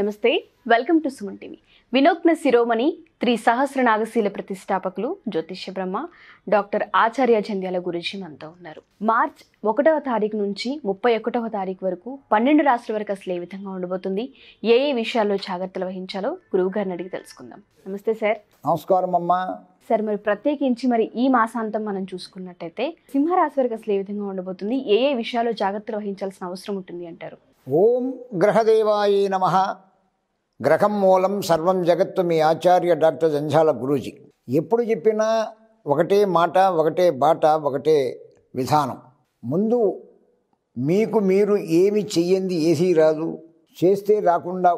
నమస్తే welcome to Suman TV వినోద్న శిరోమణి త్రి సహస్ర నాగశీల ప్రతిష్టాపకులు జ్యోతిష్య బ్రహ్మ డాక్టర్ ఆచార్య జంధ్యాల గురించి మనతో ఉన్నారు మార్చ్ ఒకటవ తారీఖు నుంచి ముప్పై ఒకటవ తారీఖు వరకు పన్నెండు రాష్ట్రాల వరకు అసలు ఏ విధంగా ఉండబోతుంది ఏ ఏ విషయాల్లో జాగ్రత్తలు వహించాలో గురువు గారిని అడిగి తెలుసుకుందాం నమస్తే సార్ నమస్కారం అమ్మా సార్ మరి ప్రత్యేకించి మరి ఈ మాసాంతం మనం చూసుకున్నట్టయితే సింహరాశి వరకు అసలు ఏ విధంగా ఉండబోతుంది ఏ ఏ విషయాల్లో జాగ్రత్తలు వహించాల్సిన అవసరం ఉంటుంది అంటారు ఓం గ్రహదేవాయే నమ గ్రహం మూలం సర్వం జగత్తు మీ ఆచార్య డాక్టర్ జంజాల గురూజీ ఎప్పుడు చెప్పినా ఒకటే మాట ఒకటే బాట ఒకటే విధానం ముందు మీకు మీరు ఏమి చెయ్యంది ఏసీ రాదు చేస్తే రాకుండా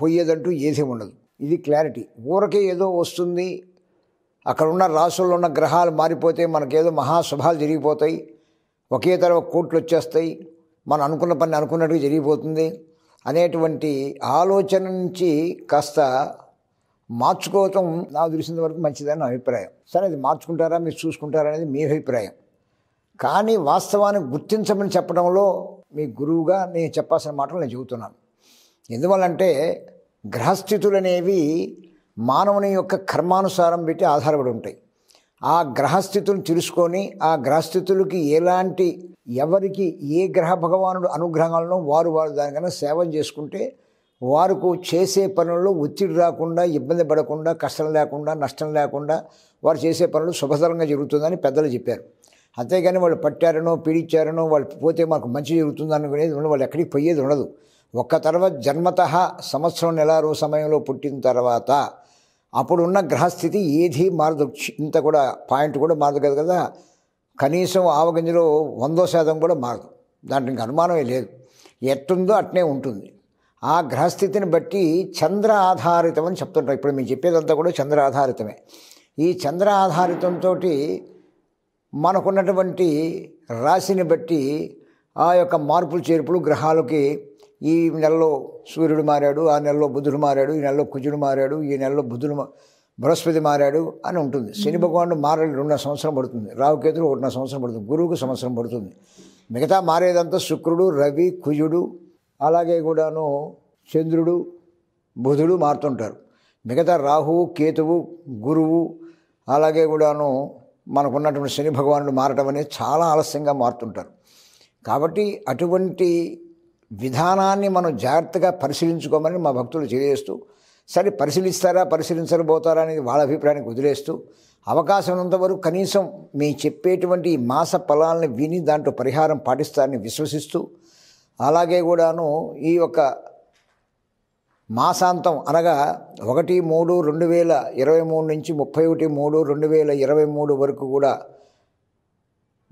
పోయేదంటూ ఏసీ ఉండదు ఇది క్లారిటీ ఊరకే ఏదో వస్తుంది అక్కడ ఉన్న రాసుల్లో ఉన్న గ్రహాలు మారిపోతే మనకేదో మహాశుభాలు జరిగిపోతాయి ఒకే తరవ కోట్లు వచ్చేస్తాయి మనం అనుకున్న పని అనుకున్నట్టుగా జరిగిపోతుంది అనేటువంటి ఆలోచన నుంచి కాస్త మార్చుకోవటం నాకు తెలిసినంత వరకు మంచిదని నా అభిప్రాయం సరే అది మార్చుకుంటారా మీరు చూసుకుంటారా అనేది మీ అభిప్రాయం కానీ వాస్తవాన్ని గుర్తించమని చెప్పడంలో మీ గురువుగా నేను చెప్పాల్సిన మాటలు నేను చెబుతున్నాను ఎందువల్లంటే గ్రహస్థితులు అనేవి మానవుని యొక్క కర్మానుసారం పెట్టి ఆధారపడి ఉంటాయి ఆ గ్రహస్థితులు తెలుసుకొని ఆ గ్రహస్థితులకి ఎలాంటి ఎవరికి ఏ గ్రహ భగవానుడు అనుగ్రహాలను వారు వారు దానికన్నా సేవ చేసుకుంటే వారికి చేసే పనుల్లో ఒత్తిడి రాకుండా ఇబ్బంది పడకుండా కష్టం లేకుండా నష్టం లేకుండా వారు చేసే పనులు శుభతరంగా జరుగుతుందని పెద్దలు చెప్పారు అంతేగాని వాళ్ళు పట్టారనో పీడించారనో వాళ్ళు పోతే మాకు మంచి జరుగుతుంది అనుకునేది వాళ్ళు ఎక్కడికి పోయేది ఉండదు ఒక్క తర్వాత జన్మత సంవత్సరం నెలారో సమయంలో పుట్టిన తర్వాత అప్పుడు ఉన్న గ్రహస్థితి ఏది మారదు ఇంత కూడా పాయింట్ కూడా మారదు కదా కదా కనీసం ఆవగింజలో వందో శాతం కూడా మారదు దాంట్లో ఇంకా అనుమానమే లేదు ఎట్టుందో అట్నే ఉంటుంది ఆ గ్రహస్థితిని బట్టి చంద్ర ఆధారితం అని చెప్తుంటారు ఇప్పుడు మేము చెప్పేదంతా కూడా చంద్ర ఆధారితమే ఈ చంద్ర ఆధారితంతో మనకున్నటువంటి రాశిని బట్టి ఆ యొక్క మార్పులు చేర్పులు గ్రహాలకి ఈ నెలలో సూర్యుడు మారాడు ఆ నెలలో బుధుడు మారాడు ఈ నెలలో కుజుడు మారాడు ఈ నెలలో బుధుడు బృహస్పతి మారాడు అని ఉంటుంది శని భగవానుడు మారాలి రెండున్నర సంవత్సరం పడుతుంది రావుకేతుడు ఒకటిన్నర సంవత్సరం పడుతుంది గురువుకు సంవత్సరం పడుతుంది మిగతా మారేదంతా శుక్రుడు రవి కుజుడు అలాగే కూడాను చంద్రుడు బుధుడు మారుతుంటారు మిగతా రాహువు కేతువు గురువు అలాగే కూడాను మనకున్నటువంటి శని భగవానుడు మారటం అనేది చాలా ఆలస్యంగా మారుతుంటారు కాబట్టి అటువంటి విధానాన్ని మనం జాగ్రత్తగా పరిశీలించుకోమని మా భక్తులు తెలియజేస్తూ సరే పరిశీలిస్తారా పరిశీలించకపోతారా పోతారా అనేది వాళ్ళ అభిప్రాయానికి వదిలేస్తూ అవకాశం ఉన్నంతవరకు కనీసం మీ చెప్పేటువంటి మాస ఫలాలను విని దాంట్లో పరిహారం పాటిస్తారని విశ్వసిస్తూ అలాగే కూడాను ఈ యొక్క మాసాంతం అనగా ఒకటి మూడు రెండు వేల ఇరవై మూడు నుంచి ముప్పై ఒకటి మూడు రెండు వేల ఇరవై మూడు వరకు కూడా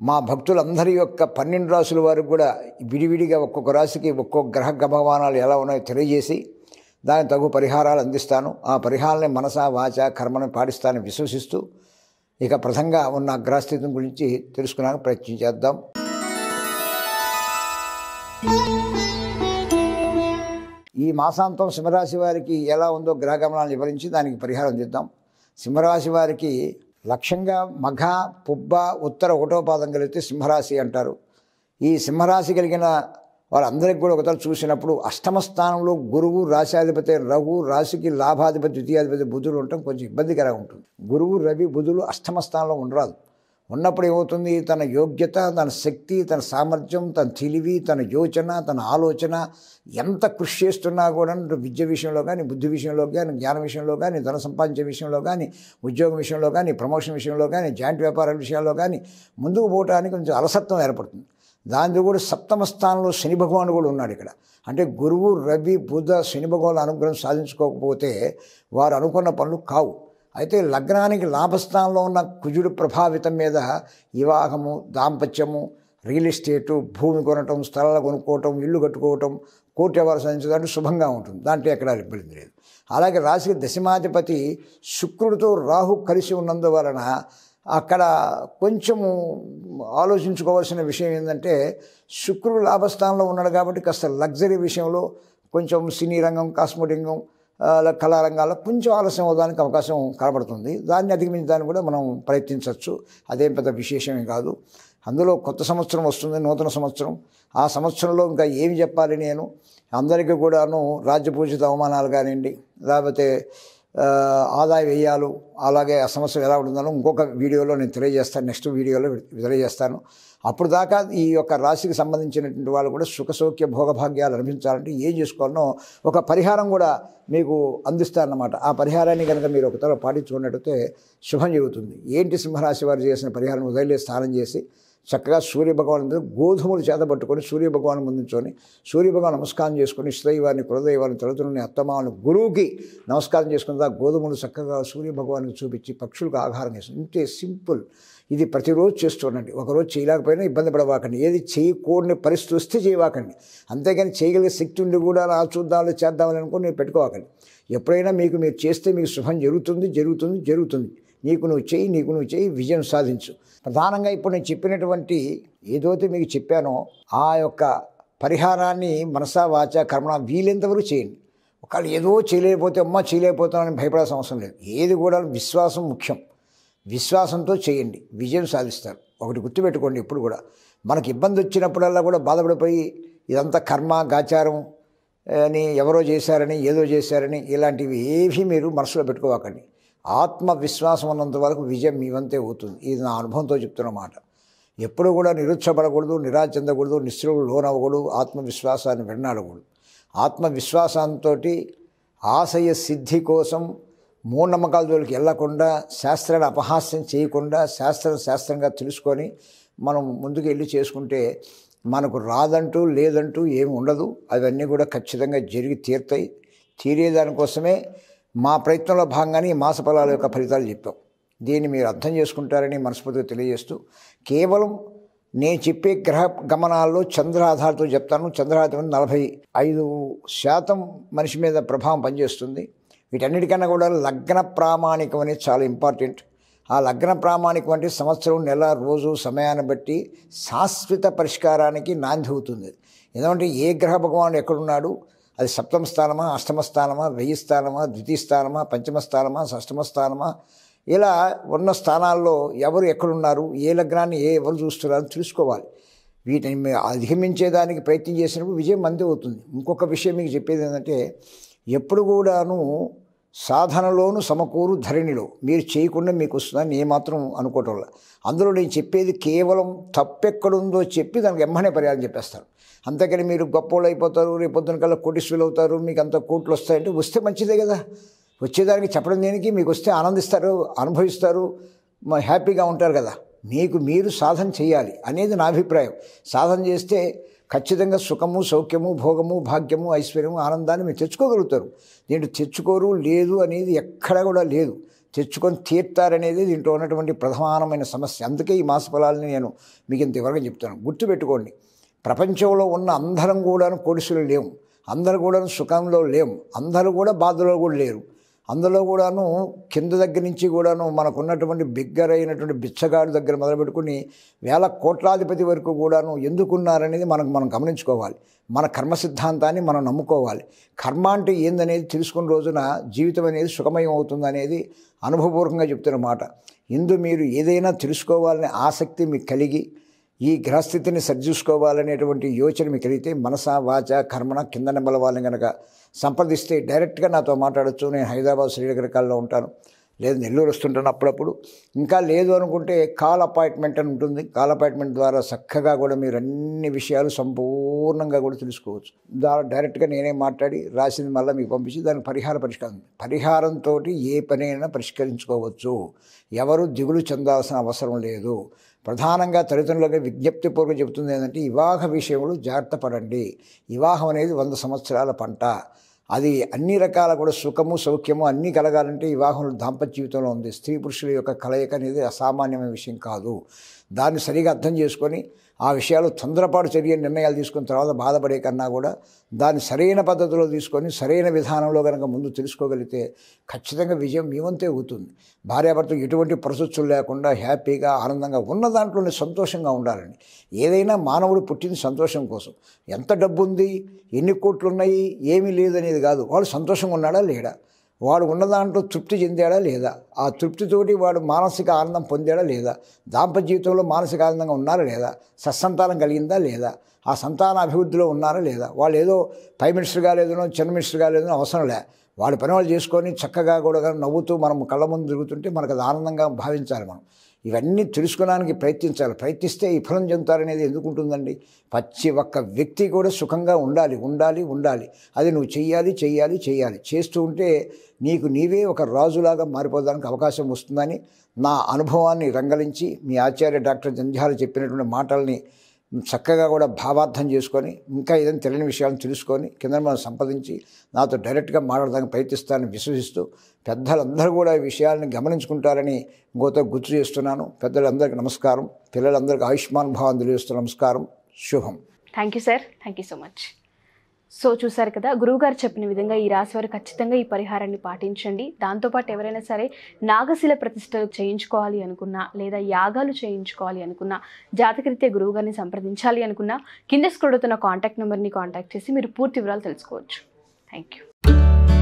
మా భక్తులందరి యొక్క పన్నెండు రాసుల వారు కూడా విడివిడిగా ఒక్కొక్క రాశికి ఒక్కొక్క గ్రహ గభవానాలు ఎలా ఉన్నాయో తెలియజేసి దాని తగు పరిహారాలు అందిస్తాను ఆ పరిహారాలని మనస వాచ కర్మను పాటిస్తానని విశ్వసిస్తూ ఇక ప్రథంగా ఉన్న అగ్రస్థితి గురించి తెలుసుకున్నాను ప్రయత్నం చేద్దాం ఈ మాసాంతం సింహరాశి వారికి ఎలా ఉందో గమనాలు వివరించి దానికి పరిహారం చేద్దాం సింహరాశి వారికి లక్ష్యంగా మఘ పుబ్బ ఉత్తర ఒకటో పాదం కలిగితే సింహరాశి అంటారు ఈ సింహరాశి కలిగిన వారందరికీ కూడా ఒకసారి చూసినప్పుడు అష్టమ స్థానంలో గురువు రాశాధిపతి రఘు రాశికి లాభాధిపతి ద్వితీయాధిపతి బుధులు ఉండటం కొంచెం ఇబ్బందికరంగా ఉంటుంది గురువు రవి బుధులు అష్టమ స్థానంలో ఉండరాదు ఉన్నప్పుడు ఏమవుతుంది తన యోగ్యత తన శక్తి తన సామర్థ్యం తన తెలివి తన యోచన తన ఆలోచన ఎంత కృషి చేస్తున్నా కూడా విద్య విషయంలో కానీ బుద్ధి విషయంలో కానీ జ్ఞాన విషయంలో కానీ ధన సంపాదించే విషయంలో కానీ ఉద్యోగం విషయంలో కానీ ప్రమోషన్ విషయంలో కానీ జాయింట్ వ్యాపారాల విషయాల్లో కానీ ముందుకు పోవడానికి కొంచెం అలసత్వం ఏర్పడుతుంది దాంతో కూడా సప్తమ స్థానంలో శని భగవాన్ కూడా ఉన్నాడు ఇక్కడ అంటే గురువు రవి బుధ శని భగవాన్ అనుగ్రహం సాధించుకోకపోతే వారు అనుకున్న పనులు కావు అయితే లగ్నానికి లాభస్థానంలో ఉన్న కుజుడు ప్రభావితం మీద వివాహము దాంపత్యము రియల్ ఎస్టేటు భూమి కొనటం స్థలాలు కొనుక్కోవటం ఇల్లు కట్టుకోవటం కోర్టు ఎవరు సాధించడానికి శుభంగా ఉంటుంది దాంట్లో ఎక్కడ ఇబ్బంది లేదు అలాగే రాశి దశమాధిపతి శుక్రుడితో రాహు కలిసి ఉన్నందువలన అక్కడ కొంచెము ఆలోచించుకోవాల్సిన విషయం ఏంటంటే శుక్రుడు లాభస్థానంలో ఉన్నాడు కాబట్టి కాస్త లగ్జరీ విషయంలో కొంచెం సినీ రంగం కాస్మోటింగం కళారంగాల్లో కొంచెం ఆలస్యం అవడానికి అవకాశం కనబడుతుంది దాన్ని అధిగమించడానికి కూడా మనం ప్రయత్నించవచ్చు అదేం పెద్ద విశేషమే కాదు అందులో కొత్త సంవత్సరం వస్తుంది నూతన సంవత్సరం ఆ సంవత్సరంలో ఇంకా ఏమి చెప్పాలి నేను అందరికీ కూడాను రాజ్యపూజిత అవమానాలు కానివ్వండి లేకపోతే ఆదాయ వ్యయాలు అలాగే ఆ సమస్య ఎలా ఉంటుందో ఇంకొక వీడియోలో నేను తెలియజేస్తాను నెక్స్ట్ వీడియోలో తెలియజేస్తాను అప్పుడు దాకా ఈ యొక్క రాశికి సంబంధించినటువంటి వాళ్ళు కూడా సుఖసౌఖ్య భోగభాగ్యాలు అనిపించాలంటే ఏం చేసుకోవాలనో ఒక పరిహారం కూడా మీకు అందిస్తారన్నమాట ఆ పరిహారాన్ని కనుక మీరు ఒక తరవ పాటించుకున్నట్టయితే శుభం జరుగుతుంది ఏంటి సింహరాశి వారు చేసిన పరిహారం ఉదయలే స్నానం చేసి చక్కగా సూర్యభగవాన్ మీద గోధుమలు పట్టుకొని సూర్యభగవాన్ ముందుంచుకొని సూర్యభగవాన్ నమస్కారం చేసుకొని శ్రీవారిని కులదైవాన్ని తొలతులని అత్తమాను గురువుకి నమస్కారం చేసుకుని గోధుమలు చక్కగా సూర్యభగవానికి చూపించి పక్షులకు ఆహారం చేసి ఇంతే సింపుల్ ఇది ప్రతిరోజు చేస్తుండండి ఒకరోజు చేయలేకపోయినా ఇబ్బంది పడవాకండి ఏది చేయకూడని పరిస్థితి వస్తే చేయవాకండి అంతేగాని చేయగలిగే శక్తి ఉండి కూడా అలా చూద్దామని చేద్దామని అనుకుని నేను పెట్టుకోవాలి ఎప్పుడైనా మీకు మీరు చేస్తే మీకు శుభం జరుగుతుంది జరుగుతుంది జరుగుతుంది నీకు నువ్వు చేయి నీకు నువ్వు చేయి విజయం సాధించు ప్రధానంగా ఇప్పుడు నేను చెప్పినటువంటి ఏదైతే మీకు చెప్పానో ఆ యొక్క పరిహారాన్ని మనసా వాచ కర్మణ వీలెంతవరకు చేయండి ఒకవేళ ఏదో చేయలేకపోతే అమ్మ చేయలేకపోతానని భయపడాల్సిన అవసరం లేదు ఏది కూడా విశ్వాసం ముఖ్యం విశ్వాసంతో చేయండి విజయం సాధిస్తారు ఒకటి గుర్తుపెట్టుకోండి ఇప్పుడు కూడా మనకి ఇబ్బంది వచ్చినప్పుడల్లా కూడా బాధపడిపోయి ఇదంతా కర్మ గాచారం అని ఎవరో చేశారని ఏదో చేశారని ఇలాంటివి ఏవి మీరు మనసులో పెట్టుకోవాకండి ఆత్మవిశ్వాసం ఉన్నంత వరకు విజయం మీ వంతే అవుతుంది ఇది నా అనుభవంతో చెప్తున్న మాట ఎప్పుడు కూడా నిరుత్సపడకూడదు నిరాశ చెందకూడదు నిశ్చలు లోనవ్వకూడదు ఆత్మవిశ్వాసాన్ని వెన్నాడకూడదు ఆత్మవిశ్వాసంతో ఆశయ సిద్ధి కోసం మూఢనమ్మకాల జోలికి వెళ్లకుండా శాస్త్రాన్ని అపహాస్యం చేయకుండా శాస్త్రం శాస్త్రంగా తెలుసుకొని మనం ముందుకు వెళ్ళి చేసుకుంటే మనకు రాదంటూ లేదంటూ ఏమి ఉండదు అవన్నీ కూడా ఖచ్చితంగా జరిగి తీరుతాయి తీరేదానికోసమే మా ప్రయత్నంలో భాగంగానే ఈ మాస ఫలాల యొక్క ఫలితాలు చెప్పాం దీన్ని మీరు అర్థం చేసుకుంటారని మనస్ఫూర్తిగా తెలియజేస్తూ కేవలం నేను చెప్పే గ్రహ గమనాల్లో చంద్ర ఆధారతో చెప్తాను చంద్రాధారం నలభై ఐదు శాతం మనిషి మీద ప్రభావం పనిచేస్తుంది వీటన్నిటికన్నా కూడా లగ్న ప్రామాణికం అనేది చాలా ఇంపార్టెంట్ ఆ లగ్న ప్రామాణికం అంటే సంవత్సరం నెల రోజు సమయాన్ని బట్టి శాశ్వత పరిష్కారానికి నాంది అవుతుంది ఎందుకంటే ఏ గ్రహ భగవానుడు ఎక్కడున్నాడు అది సప్తమ స్థానమా అష్టమ స్థానమా వెయ్యి స్థానమా ద్వితీయ స్థానమా పంచమ స్థానమా షష్టమ స్థానమా ఇలా ఉన్న స్థానాల్లో ఎవరు ఎక్కడున్నారు ఏ లగ్నాన్ని ఏ ఎవరు చూస్తున్నారు తెలుసుకోవాలి వీటిని అధిగమించేదానికి ప్రయత్నం చేసినప్పుడు విజయం మంది అవుతుంది ఇంకొక విషయం మీకు చెప్పేది ఏంటంటే ఎప్పుడు కూడాను సాధనలోను సమకూరు ధరణిలో మీరు చేయకుండా మీకు వస్తుందని ఏమాత్రం అనుకోవటం అందులో నేను చెప్పేది కేవలం తప్పెక్కడుందో చెప్పి దానికి ఎమ్మనే పరిహారం చెప్పేస్తారు అంతేకాని మీరు గొప్పోళ్ళు అయిపోతారు రేపొద్దున కల్లా కోటీశ్వరులు అవుతారు మీకు అంత కోట్లు వస్తాయంటే వస్తే మంచిదే కదా వచ్చేదానికి చెప్పడం దేనికి మీకు వస్తే ఆనందిస్తారు అనుభవిస్తారు హ్యాపీగా ఉంటారు కదా మీకు మీరు సాధన చేయాలి అనేది నా అభిప్రాయం సాధన చేస్తే ఖచ్చితంగా సుఖము సౌఖ్యము భోగము భాగ్యము ఐశ్వర్యము ఆనందాన్ని మీరు తెచ్చుకోగలుగుతారు దీంట్లో తెచ్చుకోరు లేదు అనేది ఎక్కడ కూడా లేదు తెచ్చుకొని తీర్తారనేది దీంట్లో ఉన్నటువంటి ప్రధానమైన సమస్య అందుకే ఈ మాస ఫలాలని నేను మీకు ఇంతవరకు చెప్తాను గుర్తుపెట్టుకోండి ప్రపంచంలో ఉన్న అందరం కూడా కొడుసులు లేము అందరూ కూడా సుఖంలో లేము అందరూ కూడా బాధలో కూడా లేరు అందులో కూడాను కింద దగ్గర నుంచి కూడాను మనకున్నటువంటి బిగ్గర్ అయినటువంటి బిచ్చగాడు దగ్గర మొదలుపెట్టుకుని వేల కోట్లాధిపతి వరకు కూడాను ఎందుకున్నారనేది మనకు మనం గమనించుకోవాలి మన కర్మ సిద్ధాంతాన్ని మనం నమ్ముకోవాలి కర్మ అంటే ఏందనేది తెలుసుకున్న రోజున జీవితం అనేది సుఖమయం అవుతుంది అనేది అనుభవపూర్వకంగా చెప్తున్న మాట ఇందు మీరు ఏదైనా తెలుసుకోవాలనే ఆసక్తి మీకు కలిగి ఈ గ్రహస్థితిని సరిచూసుకోవాలనేటువంటి యోచన మీకైతే మనస వాచ కర్మణ కింద నిమ్మలవాలని కనుక సంప్రదిస్తే డైరెక్ట్గా నాతో మాట్లాడచ్చు నేను హైదరాబాద్ శ్రీనగర్ కాల్లో ఉంటాను లేదు నెల్లూరు వస్తుంటాను అప్పుడప్పుడు ఇంకా లేదు అనుకుంటే కాల్ అపాయింట్మెంట్ అని ఉంటుంది కాల్ అపాయింట్మెంట్ ద్వారా చక్కగా కూడా మీరు అన్ని విషయాలు సంపూర్ణంగా కూడా తెలుసుకోవచ్చు ద్వారా డైరెక్ట్గా నేనే మాట్లాడి రాసింది మళ్ళీ మీకు పంపించి దానికి పరిహార పరిష్కారం పరిహారంతో ఏ పనైనా పరిష్కరించుకోవచ్చు ఎవరు దిగులు చెందాల్సిన అవసరం లేదు ప్రధానంగా తల్లిదండ్రులకి పూర్వకం చెబుతుంది ఏంటంటే వివాహ విషయంలో జాగ్రత్త పడండి వివాహం అనేది వంద సంవత్సరాల పంట అది అన్ని రకాల కూడా సుఖము సౌఖ్యము అన్నీ కలగాలంటే వివాహం దాంపత్య జీవితంలో ఉంది స్త్రీ పురుషుల యొక్క కలయిక అనేది అసామాన్యమైన విషయం కాదు దాన్ని సరిగా అర్థం చేసుకొని ఆ విషయాలు తొందరపాటు చర్య నిర్ణయాలు తీసుకున్న తర్వాత బాధపడే కన్నా కూడా దాన్ని సరైన పద్ధతిలో తీసుకొని సరైన విధానంలో కనుక ముందు తెలుసుకోగలిగితే ఖచ్చితంగా విజయం మీ వంతే అవుతుంది భార్యాభర్తకు ఎటువంటి పరిస్థితులు లేకుండా హ్యాపీగా ఆనందంగా ఉన్న దాంట్లోనే సంతోషంగా ఉండాలండి ఏదైనా మానవుడు పుట్టింది సంతోషం కోసం ఎంత డబ్బు ఉంది ఎన్ని కోట్లు ఉన్నాయి ఏమీ లేదనేది కాదు వాళ్ళు సంతోషంగా ఉన్నాడా లేడా వాడు ఉన్న దాంట్లో తృప్తి చెందాడా లేదా ఆ తృప్తితోటి వాడు మానసిక ఆనందం పొందాడా లేదా దాంపత్య జీవితంలో మానసిక ఆనందంగా ఉన్నారా లేదా సత్సంతానం కలిగిందా లేదా ఆ సంతాన అభివృద్ధిలో ఉన్నారా లేదా వాళ్ళు ఏదో ప్రైమ్ మినిస్టర్ కాలేదనో చిన్న మినిస్టర్ లేదనో అవసరం లే వాడి పని వాళ్ళు చేసుకొని చక్కగా కూడా నవ్వుతూ మనం కళ్ళ ముందు తిరుగుతుంటే మనకు అది ఆనందంగా భావించాలి మనం ఇవన్నీ తెలుసుకోవడానికి ప్రయత్నించాలి ప్రయత్నిస్తే ఈ ఫలం చెందుతారనేది ఎందుకు ఉంటుందండి ప్రతి ఒక్క వ్యక్తి కూడా సుఖంగా ఉండాలి ఉండాలి ఉండాలి అది నువ్వు చెయ్యాలి చెయ్యాలి చేయాలి చేస్తూ ఉంటే నీకు నీవే ఒక రాజులాగా మారిపోవడానికి అవకాశం వస్తుందని నా అనుభవాన్ని రంగలించి మీ ఆచార్య డాక్టర్ జంజాలు చెప్పినటువంటి మాటల్ని చక్కగా కూడా భావార్థం చేసుకొని ఇంకా ఏదైనా తెలియని విషయాలను తెలుసుకొని కింద మనం సంపాదించి నాతో డైరెక్ట్గా మాట్లాడడానికి ప్రయత్నిస్తానని విశ్వసిస్తూ పెద్దలందరూ కూడా ఈ విషయాలను గమనించుకుంటారని ఇంకోతో గుర్తు చేస్తున్నాను పెద్దలందరికీ నమస్కారం పిల్లలందరికీ ఆయుష్మాన్ భావం తెలియజేస్తున్న నమస్కారం శుభం thank you sir thank you so much so చూసారు కదా గురువుగారు చెప్పిన విధంగా ఈ రాశి వారు ఖచ్చితంగా ఈ పరిహారాన్ని పాటించండి దాంతోపాటు ఎవరైనా సరే నాగశిల ప్రతిష్టలు చేయించుకోవాలి అనుకున్నా లేదా యాగాలు చేయించుకోవాలి అనుకున్నా జాతకరీత్యా గురువుగారిని సంప్రదించాలి అనుకున్నా కింద అవుతున్న కాంటాక్ట్ నెంబర్ని కాంటాక్ట్ చేసి మీరు పూర్తి వివరాలు తెలుసుకోవచ్చు థ్యాంక్ యూ